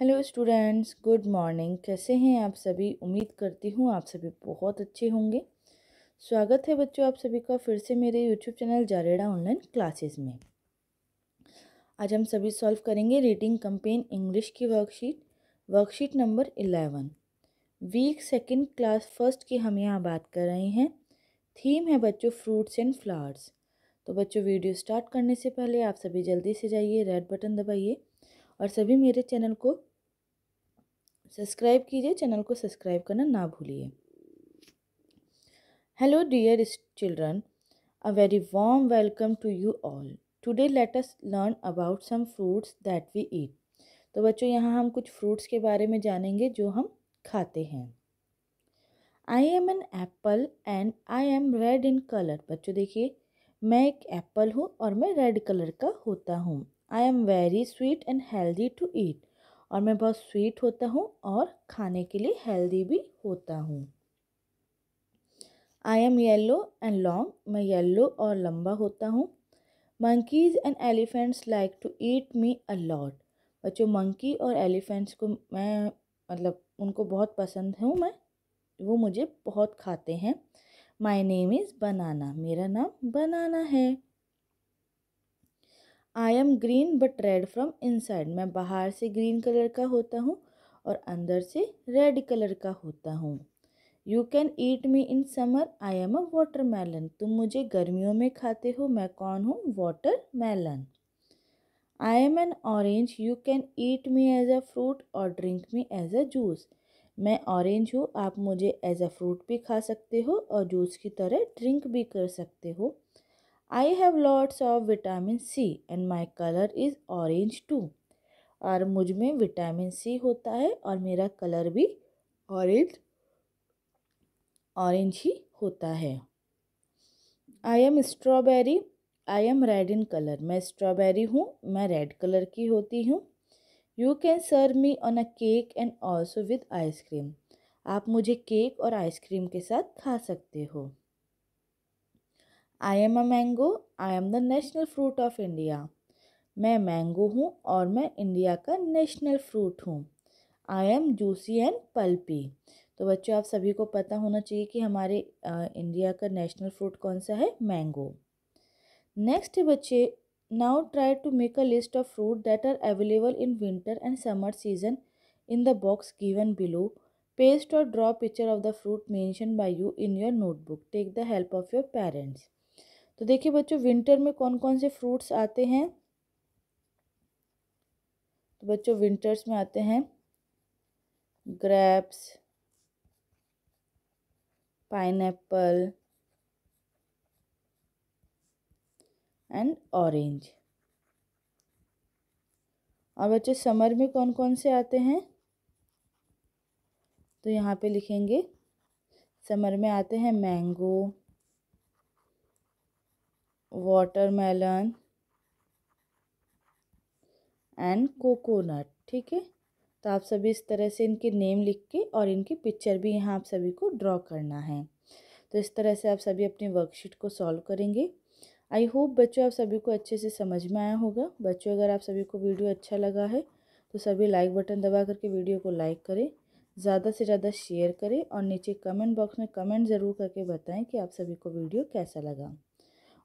Hello students good morning कैसे हैं आप सभी उम्मीद करती हूँ आप सभी बहुत अच्छे होंगे स्वागत है बच्चों आप सभी का फिर से मेरे YouTube channel Jareda online classes में आज हम सभी सॉल्व करेंगे रीडिंग कंपेन इंग्लिश की worksheet worksheet number eleven week second class first की हम यहाँ बात कर रहे हैं थीम है बच्चों फ्रूट्स एंड फ्लावर्स तो बच्चों वीडियो स्टार्ट करने से पहले आप सभी जल्दी से जाइए रेड बटन दबाइए और सभी मेरे चैनल को सब्सक्राइब कीजिए चैनल को सब्सक्राइब करना ना भूलिए hello dear children a very warm welcome to you all today let us learn about some fruits that we eat तो बच्चों यहाँ हम कुछ फ्रूट्स के बारे में जानेंगे जो हम खाते हैं I am an apple and I am red in colour बच्चों देखिए मैं एक एप्पल हूँ और मैं रेड कलर का होता हूँ I am very sweet and healthy to eat और मैं बहुत स्वीट होता हूँ और खाने के लिए हेल्दी भी होता हूँ I am yellow and long मैं येल्लो और लंबा होता हूँ monkeys and elephants like to eat me a lot बच्चों मंकी और एलिफेंट्स को मैं मतलब उनको बहुत पसंद हूँ मैं वो मुझे बहुत खाते हैं माई नेम इज़ बनाना मेरा नाम बनाना है I am green but red from inside मैं बाहर से ग्रीन कलर का होता हूँ और अंदर से रेड कलर का होता हूँ you can eat me in summer I am a watermelon तुम मुझे गर्मियों में खाते हो मैं कौन हूँ watermelon I am an orange you can eat me as a fruit और drink me as a juice मैं ऑरेंज हूँ आप मुझे एज अ फ्रूट भी खा सकते हो और जूस की तरह ड्रिंक भी कर सकते हो I have lots of vitamin C and my color is orange too. और मुझ में विटामिन सी होता है और मेरा कलर भी ऑरेंज ऑरेंज ही होता है I am strawberry I am red in colour मैं स्ट्रॉबेरी हूँ मैं रेड कलर की होती हूँ you can serve me on a cake and also with ice cream आप मुझे केक और आइसक्रीम के साथ खा सकते हो I am a mango I am the national fruit of India मैं मैंगो हूँ और मैं इंडिया का नेशनल फ्रूट हूँ I am juicy and pulpy तो बच्चों आप सभी को पता होना चाहिए कि हमारे इंडिया का नेशनल फ्रूट कौन सा है मैंगो नेक्स्ट बच्चे now try to make a list of fruit that are available in winter and summer season in the box given below paste और draw picture of the fruit mention by you in your notebook take the help of your parents तो देखिए बच्चों winter में कौन कौन से fruits आते हैं तो बच्चों विंटर्स में आते हैं ग्रेप्स पाइनएप्पल एंड ऑरेंज और बच्चों समर में कौन कौन से आते हैं तो यहाँ पे लिखेंगे समर में आते हैं मैंगो वाटरमेलन एंड कोकोनट ठीक है तो आप सभी इस तरह से इनके नेम लिख के और इनकी पिक्चर भी यहाँ आप सभी को ड्रॉ करना है तो इस तरह से आप सभी अपनी वर्कशीट को सॉल्व करेंगे आई होप बच्चों आप सभी को अच्छे से समझ में आया होगा बच्चों अगर आप सभी को वीडियो अच्छा लगा है तो सभी लाइक बटन दबा करके वीडियो को लाइक करें ज़्यादा से ज़्यादा शेयर करें और नीचे कमेंट बॉक्स में कमेंट ज़रूर करके बताएं कि आप सभी को वीडियो कैसा लगा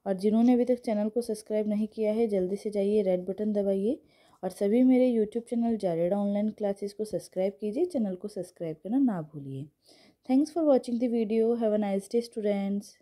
और जिन्होंने अभी तक चैनल को सब्सक्राइब नहीं किया है जल्दी से जाइए रेड बटन दबाइए और सभी मेरे यूट्यूब चैनल जारेडा ऑनलाइन क्लासेस को सब्सक्राइब कीजिए चैनल को सब्सक्राइब करना ना भूलिए thanks for watching the video have a nice day students